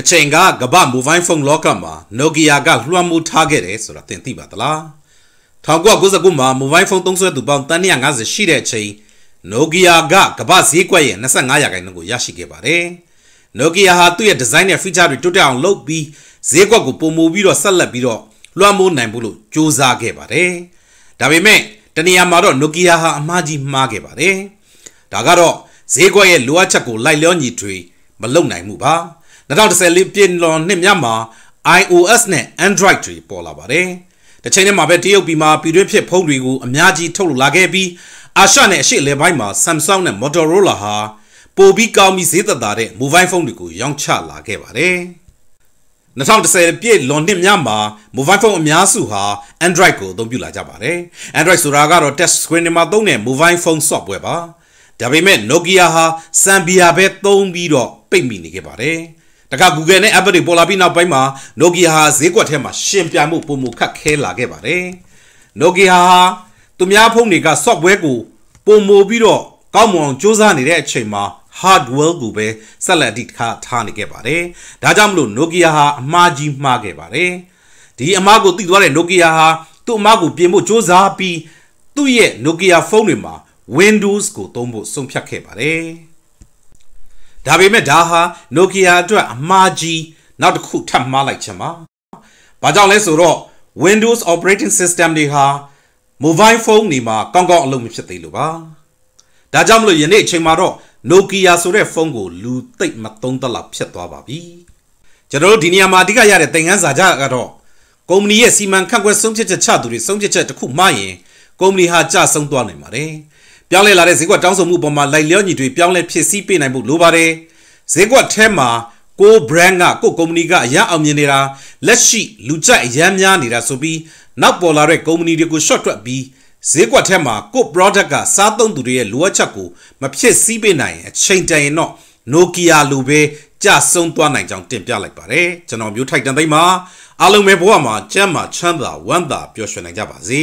တချိန်ကကမ္ဘာမိုဘိုင်းဖုန်းလောကမှာ Nokia ကလွှမ်းမိုးထားခဲ့တယ်ဆိုတာသင်သိပါသလား1999မှာမိုဘိုင်းဖုန်းသုံးစွဲသူပေါင်းတန်း150ရှိတဲ့အချိန် Nokia ကကမ္ဘာဈေးကွက်ရဲ့25ရာခိုင်နှုန်းကိုရရှိခဲ့ပါတယ်။ Nokia ဟာသူ့ရဲ့ design နဲ့ feature တွေတိုးတက်အောင်လုပ်ပြီးဈေးကွက်ကိုပုံမူပြီးတော့ဆက်လက်ပြီးတော့လွှမ်းမိုးနိုင်ဖို့လို့ကြိုးစားခဲ့ပါတယ်။ဒါပေမဲ့တနေရာမှာတော့ Nokia ဟာအမှားကြီးမှားခဲ့ပါတယ်။ဒါကတော့ဈေးကွက်ရဲ့လိုအပ်ချက်ကိုလိုက်လျောညီထွေမလုပ်နိုင်မှုပါ။2014ပြည်လွန်နှစ်မြတ်မှာ iOS နဲ့ Android တွေပေါ်လာပါတယ်။တစ်ချိန်တည်းမှာပဲတရုတ်ပြည်မှာပြည်တွင်းဖြစ်ဖုန်းတွေကိုအများကြီးထုတ်လုပ်လာခဲ့ပြီးအာရှနဲ့အရှေ့အလယ်ပိုင်းမှာ Samsung နဲ့ Motorola ဟာပိုပြီးကောင်းပြီးဈေးသက်သာတဲ့ mobile phone တွေကိုရောင်းချလာခဲ့ပါတယ်။2010ပြည့်လွန်နှစ်များမှာ mobile phone အများစုဟာ Android ကိုအသုံးပြုလာကြပါတယ်။ Android ဆိုတာကတော့ touch screen တွေမှာသုံးတဲ့ mobile phone software ပါ။ဒါပေမဲ့ Nokia ဟာ Sambia ပဲသုံးပြီးတော့ပိတ်မိနေခဲ့ပါတယ်။တခါ Google နဲ့ Apple တွေပေါ်လာပြီးနောက်ပိုင်းမှာ Nokia ဟာဈေးကွက်ထဲမှာရှင်ပြိုင်မှုပုံမူခက်ခဲလာခဲ့ပါတယ်။ Nokia ဟာသူများဖုန်းတွေက software ကိုပုံမူပြီးတော့ကောင်းမွန်အောင်စူးစမ်းနေတဲ့အချိန်မှာ hardware ကိုပဲဆက်လက်အဓိကထားနေခဲ့ပါတယ်။ဒါကြောင့်မလို့ Nokia ဟာအမှားကြီးမှားခဲ့ပါတယ်။ဒီအမှားကိုသိသွားတဲ့ Nokia ဟာသူ့အမှားကိုပြင်ဖို့စူးစမ်းပြီးသူ့ရဲ့ Nokia ဖုန်းတွေမှာ Windows ကိုသုံးဖို့ဆုံးဖြတ်ခဲ့ပါတယ်။ဒါပေမဲ့ဒါဟာ Nokia အတွက်အမှားကြီးနောက်တစ်ခုထပ်မှားလိုက်ချင်ပါဘာကြောင့်လဲဆိုတော့ Windows operating system တွေဟာ mobile phone တွေမှာကောင်းကောင်းအလုပ်မဖြစ်သေးလို့ပါဒါကြောင့်မလို့ယနေ့အချိန်မှာတော့ Nokia ဆိုတဲ့ဖုန်းကိုလူသိမ့်မသုံးသလောက်ဖြစ်သွားပါပြီကျွန်တော်တို့ဒီနေရာမှာအဓိကရတဲ့သင်ခန်းစာကြကတော့ကုမ္ပဏီရဲ့စီမံခန့်ခွဲဆုံးဖြတ်ချက်ချသူတွေဆုံးဖြတ်ချက်တစ်ခုမှရင်ကုမ္ပဏီဟာကြဆုံးသွားနိုင်ပါတယ်ပြောင်းလဲလာတဲ့ဈေးကွက်တောင်းဆိုမှုအပေါ်မှာလိုက်လျောညီတွေပြောင်းလဲဖြစ်စည်းပေးနိုင်ဖို့လိုပါတယ်ဈေးကွက်ထဲမှာကို brand ကကိုကုမ္ပဏီကအရအောင်မြင်နေတာလက်ရှိလူကြိုက်အရန်များနေတာဆိုပြီးနောက်ပေါ်လာတဲ့ကုမ္ပဏီတွေကို short ထွက်ပြီးဈေးကွက်ထဲမှာကို product ကစားသုံးသူတွေရဲ့လိုအပ်ချက်ကိုမဖြစ်စည်းပေးနိုင်အချိန်တန်ရင်တော့ Nokia လိုပဲကြဆုံးသွားနိုင်ကြောင်းတင်ပြလိုက်ပါတယ်ကျွန်တော်မျိုးထိုက်တန်သိမ့်ပါအားလုံးပဲဘဝမှာကျမ်းမာချမ်းသာဝမ်းသာပျော်ရွှင်နိုင်ကြပါစေ